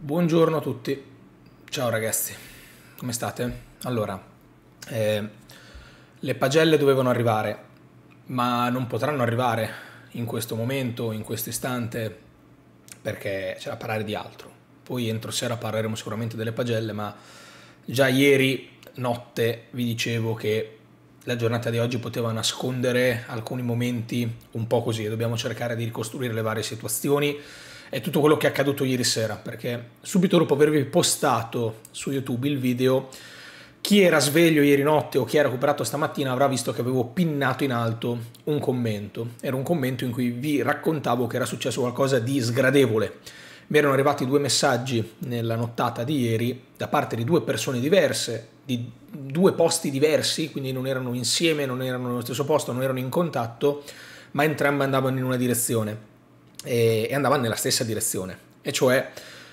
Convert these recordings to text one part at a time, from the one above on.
Buongiorno a tutti, ciao ragazzi, come state? Allora, eh, le pagelle dovevano arrivare, ma non potranno arrivare in questo momento, in questo istante, perché c'è da parlare di altro. Poi entro sera parleremo sicuramente delle pagelle, ma già ieri notte vi dicevo che la giornata di oggi poteva nascondere alcuni momenti un po' così, dobbiamo cercare di ricostruire le varie situazioni è tutto quello che è accaduto ieri sera, perché subito dopo avervi postato su YouTube il video, chi era sveglio ieri notte o chi ha recuperato stamattina avrà visto che avevo pinnato in alto un commento. Era un commento in cui vi raccontavo che era successo qualcosa di sgradevole. Mi erano arrivati due messaggi nella nottata di ieri da parte di due persone diverse, di due posti diversi, quindi non erano insieme, non erano nello stesso posto, non erano in contatto, ma entrambe andavano in una direzione e, andava nella stessa direzione, e cioè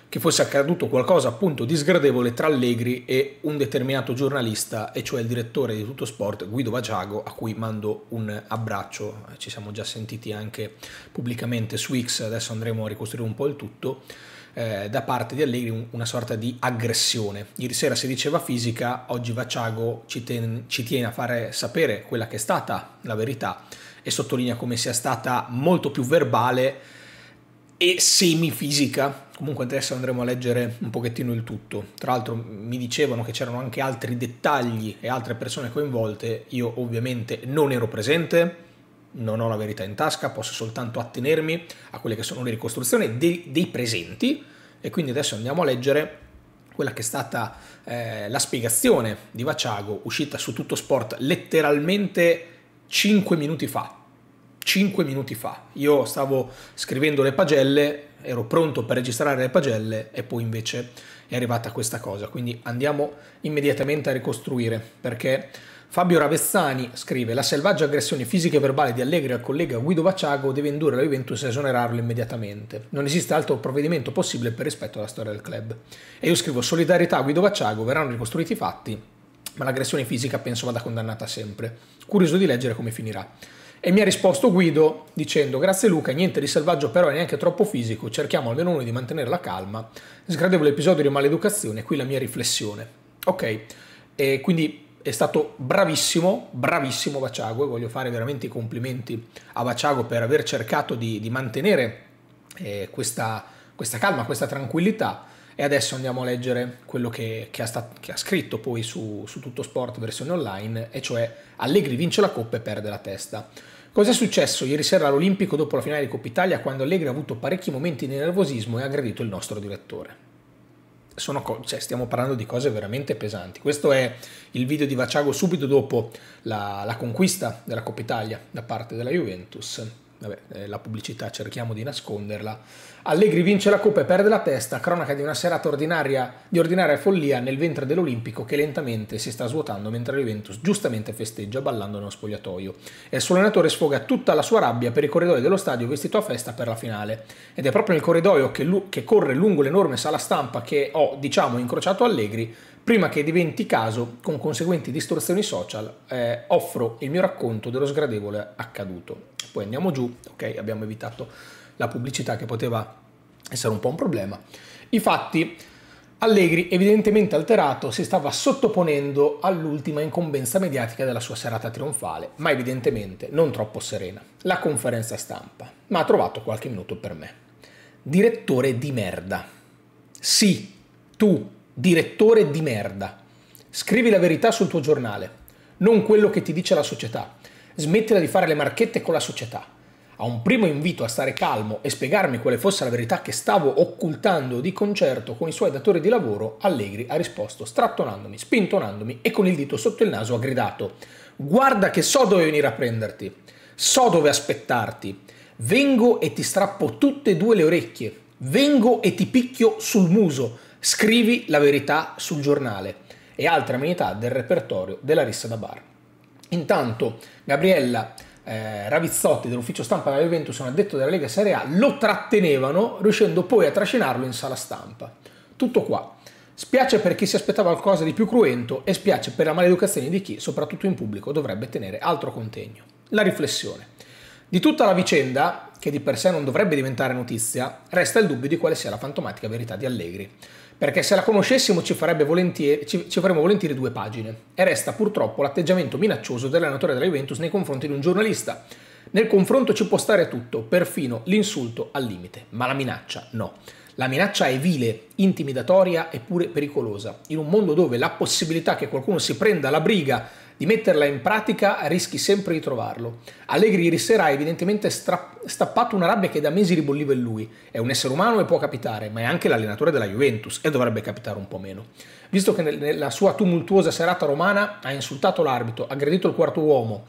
che fosse accaduto qualcosa appunto di sgradevole tra Allegri e un determinato giornalista, e cioè il direttore di Tutto Sport Guido Vagiago, a cui mando un abbraccio, ci siamo già sentiti anche pubblicamente su X, adesso andremo a ricostruire un po' il tutto, eh, da parte di Allegri una sorta di aggressione. Ieri sera si diceva fisica, oggi Vaciago ci, ten- ci tiene a fare sapere quella che è stata la verità e sottolinea come sia stata molto più verbale e semifisica. Comunque adesso andremo a leggere un pochettino il tutto. Tra l'altro mi dicevano che c'erano anche altri dettagli e altre persone coinvolte. Io ovviamente non ero presente, non ho la verità in tasca, posso soltanto attenermi a quelle che sono le ricostruzioni dei, dei presenti e quindi adesso andiamo a leggere quella che è stata eh, la spiegazione di Vaciago uscita su tutto sport letteralmente 5 minuti fa 5 minuti fa. Io stavo scrivendo le pagelle, ero pronto per registrare le pagelle e poi invece è arrivata questa cosa. Quindi andiamo immediatamente a ricostruire perché Fabio Ravezzani scrive la selvaggia aggressione fisica e verbale di Allegri al collega Guido Vacciago deve indurre la Juventus a esonerarlo immediatamente. Non esiste altro provvedimento possibile per rispetto alla storia del club. E io scrivo solidarietà a Guido Vacciago, verranno ricostruiti i fatti, ma l'aggressione fisica penso vada condannata sempre. Curioso di leggere come finirà. E mi ha risposto Guido dicendo grazie Luca, niente di selvaggio però e neanche troppo fisico, cerchiamo almeno noi di mantenere la calma, sgradevole episodio di maleducazione, qui la mia riflessione. Ok, e quindi è stato bravissimo, bravissimo Baciago e voglio fare veramente i complimenti a Baciago per aver cercato di, di mantenere eh, questa, questa, calma, questa tranquillità e adesso andiamo a leggere quello che, che, ha, stat- che ha, scritto poi su, su Tutto Sport versione online e cioè Allegri vince la coppa e perde la testa. Cos'è successo ieri sera all'Olimpico dopo la finale di Coppa Italia quando Allegri ha avuto parecchi momenti di nervosismo e ha aggredito il nostro direttore? Co- cioè, stiamo parlando di cose veramente pesanti. Questo è il video di Vaciago subito dopo la, la conquista della Coppa Italia da parte della Juventus. Vabbè, eh, la pubblicità cerchiamo di nasconderla. Allegri vince la Coppa e perde la testa, cronaca di una serata ordinaria, di ordinaria follia nel ventre dell'Olimpico che lentamente si sta svuotando mentre la Juventus giustamente festeggia ballando nello spogliatoio. E il suo allenatore sfoga tutta la sua rabbia per i corridoi dello stadio vestito a festa per la finale. Ed è proprio nel corridoio che, che corre lungo l'enorme sala stampa che ho, diciamo, incrociato Allegri prima che diventi caso, con conseguenti distorsioni social, eh, offro il mio racconto dello sgradevole accaduto. Poi andiamo giù, ok, abbiamo evitato la pubblicità che poteva essere un po' un problema. I fatti, Allegri, evidentemente alterato, si stava sottoponendo all'ultima incombenza mediatica della sua serata trionfale, ma evidentemente non troppo serena, la conferenza stampa, ma ha trovato qualche minuto per me. Direttore di merda. Sì, tu, direttore di merda. Scrivi la verità sul tuo giornale, non quello che ti dice la società. Smettila di fare le marchette con la società a un primo invito a stare calmo e spiegarmi quale fosse la verità che stavo occultando di concerto con i suoi datori di lavoro, Allegri ha risposto strattonandomi, spintonandomi e con il dito sotto il naso ha gridato «Guarda che so dove venire a prenderti, so dove aspettarti, vengo e ti strappo tutte e due le orecchie, vengo e ti picchio sul muso, scrivi la verità sul giornale» e altre amenità del repertorio della rissa da bar. Intanto Gabriella eh, Ravizzotti dell'ufficio stampa della Juventus, un addetto della Lega Serie A, lo trattenevano riuscendo poi a trascinarlo in sala stampa. Tutto qua. Spiace per chi si aspettava qualcosa di più cruento e spiace per la maleducazione di chi, soprattutto in pubblico, dovrebbe tenere altro contegno. La riflessione. Di tutta la vicenda, che di per sé non dovrebbe diventare notizia, resta il dubbio di quale sia la fantomatica verità di Allegri perché se la conoscessimo ci, volentieri, ci, ci faremmo volentieri due pagine. E resta purtroppo l'atteggiamento minaccioso dell'allenatore della Juventus nei confronti di un giornalista. Nel confronto ci può stare tutto, perfino l'insulto al limite, ma la minaccia no. La minaccia è vile, intimidatoria e pure pericolosa. In un mondo dove la possibilità che qualcuno si prenda la briga di metterla in pratica rischi sempre di trovarlo. Allegri ieri sera ha evidentemente stappato una rabbia che da mesi ribolliva in lui. È un essere umano e può capitare, ma è anche l'allenatore della Juventus e dovrebbe capitare un po' meno. Visto che nella sua tumultuosa serata romana ha insultato l'arbitro, aggredito il quarto uomo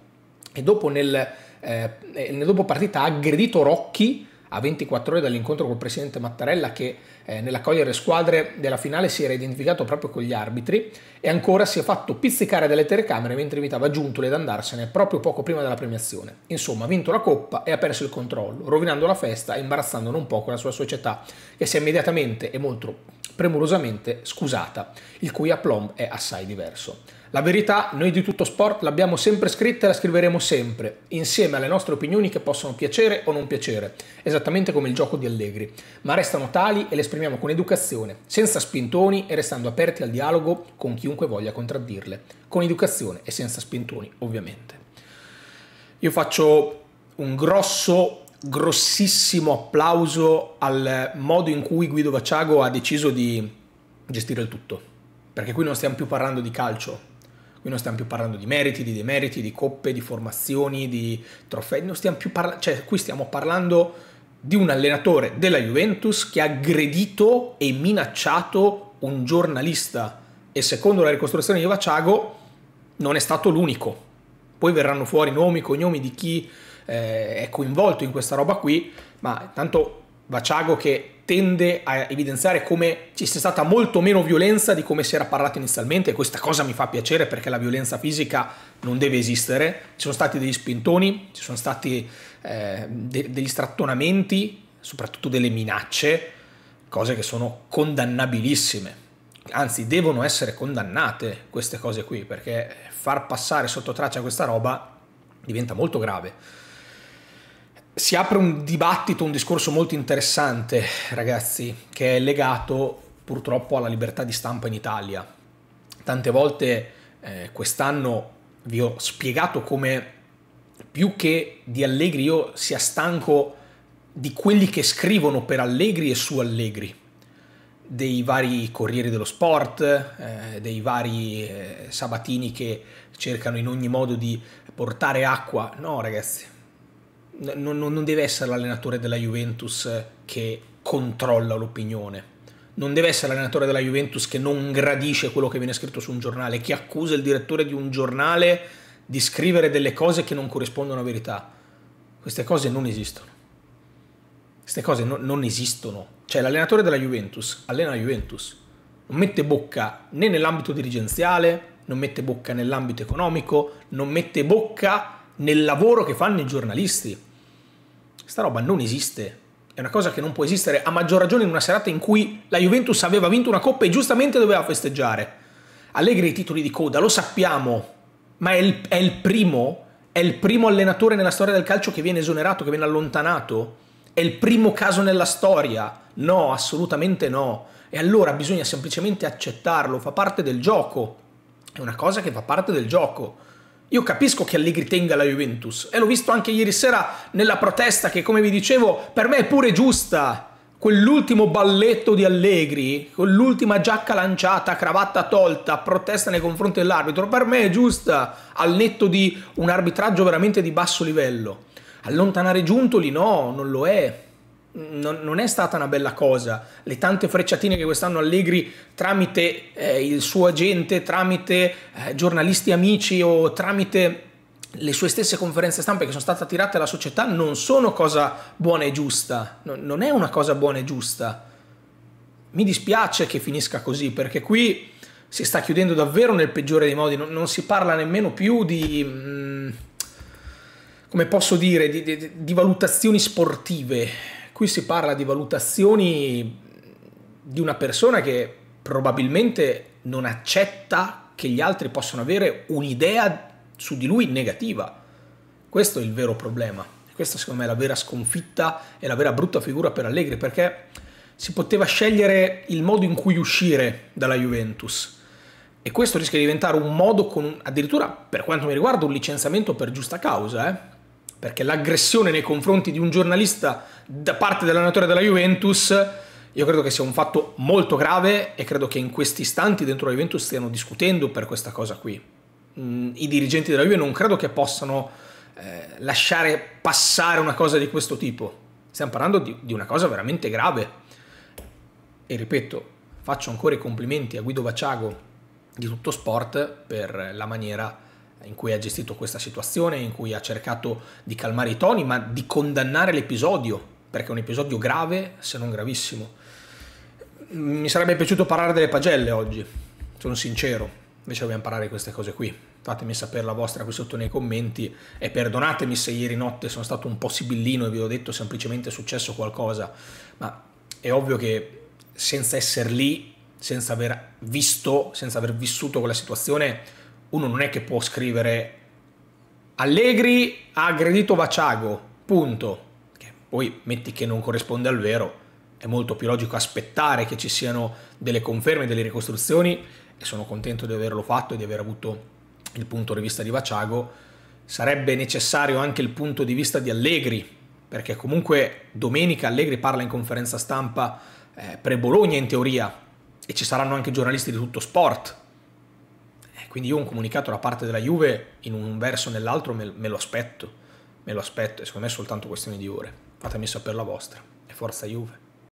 e dopo, nel, eh, dopo partita ha aggredito Rocchi, a 24 ore dall'incontro col presidente Mattarella che eh, nell'accogliere squadre della finale si era identificato proprio con gli arbitri e ancora si è fatto pizzicare dalle telecamere mentre invitava Giuntoli ad andarsene proprio poco prima della premiazione. Insomma, ha vinto la coppa e ha perso il controllo, rovinando la festa e imbarazzando non poco la sua società che si è immediatamente e molto premurosamente scusata, il cui aplomb è assai diverso. La verità, noi di tutto sport l'abbiamo sempre scritta e la scriveremo sempre, insieme alle nostre opinioni che possono piacere o non piacere, esattamente come il gioco di Allegri, ma restano tali e le esprimiamo con educazione, senza spintoni e restando aperti al dialogo con chiunque voglia contraddirle, con educazione e senza spintoni ovviamente. Io faccio un grosso grossissimo applauso al modo in cui Guido Vacciago ha deciso di gestire il tutto. Perché qui non stiamo più parlando di calcio, qui non stiamo più parlando di meriti, di demeriti, di coppe, di formazioni, di trofei, non stiamo più parlando, cioè qui stiamo parlando di un allenatore della Juventus che ha aggredito e minacciato un giornalista e secondo la ricostruzione di Vacciago non è stato l'unico. Poi verranno fuori nomi, cognomi di chi eh, è coinvolto in questa roba qui, ma tanto Vaciago che tende a evidenziare come ci sia stata molto meno violenza di come si era parlato inizialmente e questa cosa mi fa piacere perché la violenza fisica non deve esistere, ci sono stati degli spintoni, ci sono stati eh, de- degli strattonamenti, soprattutto delle minacce, cose che sono condannabilissime, anzi devono essere condannate queste cose qui perché far passare sotto traccia questa roba diventa molto grave si apre un dibattito, un discorso molto interessante, ragazzi, che è legato purtroppo alla libertà di stampa in Italia. Tante volte eh, quest'anno vi ho spiegato come più che di Allegri io sia stanco di quelli che scrivono per Allegri e su Allegri, dei vari Corrieri dello Sport, eh, dei vari eh, Sabatini che cercano in ogni modo di portare acqua. No, ragazzi, non, non deve essere l'allenatore della Juventus che controlla l'opinione, non deve essere l'allenatore della Juventus che non gradisce quello che viene scritto su un giornale, che accusa il direttore di un giornale di scrivere delle cose che non corrispondono a verità. Queste cose non esistono. Queste cose no, non esistono. Cioè l'allenatore della Juventus allena la Juventus, non mette bocca né nell'ambito dirigenziale, non mette bocca nell'ambito economico, non mette bocca nel lavoro che fanno i giornalisti. Questa roba non esiste. È una cosa che non può esistere, a maggior ragione in una serata in cui la Juventus aveva vinto una coppa e giustamente doveva festeggiare. Allegri i titoli di coda, lo sappiamo, ma è il, è il primo, è il primo allenatore nella storia del calcio che viene esonerato, che viene allontanato. È il primo caso nella storia? No, assolutamente no. E allora bisogna semplicemente accettarlo, fa parte del gioco. È una cosa che fa parte del gioco. Io capisco che Allegri tenga la Juventus e l'ho visto anche ieri sera nella protesta che, come vi dicevo, per me è pure giusta. Quell'ultimo balletto di Allegri, quell'ultima giacca lanciata, cravatta tolta, protesta nei confronti dell'arbitro, per me è giusta, al netto di un arbitraggio veramente di basso livello. Allontanare Giuntoli no, non lo è non, non, è stata una bella cosa. Le tante frecciatine che quest'anno Allegri tramite eh, il suo agente, tramite eh, giornalisti amici o tramite le sue stesse conferenze stampa che sono state tirate alla società non sono cosa buona e giusta. No, non è una cosa buona e giusta. Mi dispiace che finisca così perché qui si sta chiudendo davvero nel peggiore dei modi. Non, non si parla nemmeno più di... Mh, mm, come posso dire, di, di, di valutazioni sportive Qui si parla di valutazioni di una persona che probabilmente non accetta che gli altri possano avere un'idea su di lui negativa. Questo è il vero problema. Questa secondo me è la vera sconfitta e la vera brutta figura per Allegri perché si poteva scegliere il modo in cui uscire dalla Juventus. E questo rischia di diventare un modo, con, addirittura per quanto mi riguarda, un licenziamento per giusta causa, eh? perché l'aggressione nei confronti di un giornalista da parte dell'allenatore della Juventus io credo che sia un fatto molto grave e credo che in questi istanti dentro la Juventus stiano discutendo per questa cosa qui. Mm, I dirigenti della Juve non credo che possano eh, lasciare passare una cosa di questo tipo. Stiamo parlando di, di una cosa veramente grave. E ripeto, faccio ancora i complimenti a Guido Vaciago di tutto sport per la maniera in cui ha gestito questa situazione, in cui ha cercato di calmare i toni, ma di condannare l'episodio, perché è un episodio grave, se non gravissimo. Mi sarebbe piaciuto parlare delle pagelle oggi, sono sincero, invece dobbiamo parlare di queste cose qui. Fatemi sapere la vostra qui sotto nei commenti e perdonatemi se ieri notte sono stato un po' sibillino e vi ho detto semplicemente è successo qualcosa, ma è ovvio che senza essere lì, senza aver visto, senza aver vissuto quella situazione, uno non è che può scrivere Allegri ha aggredito Vaciago, punto. Che poi metti che non corrisponde al vero, è molto più logico aspettare che ci siano delle conferme, delle ricostruzioni e sono contento di averlo fatto e di aver avuto il punto di vista di Vaciago. Sarebbe necessario anche il punto di vista di Allegri, perché comunque domenica Allegri parla in conferenza stampa eh, pre-Bologna in teoria e ci saranno anche giornalisti di tutto sport quindi io un comunicato da parte della Juve in un verso o nell'altro me, me, lo aspetto, me lo aspetto e secondo me è soltanto questione di ore. Fatemi sapere la vostra e forza Juve.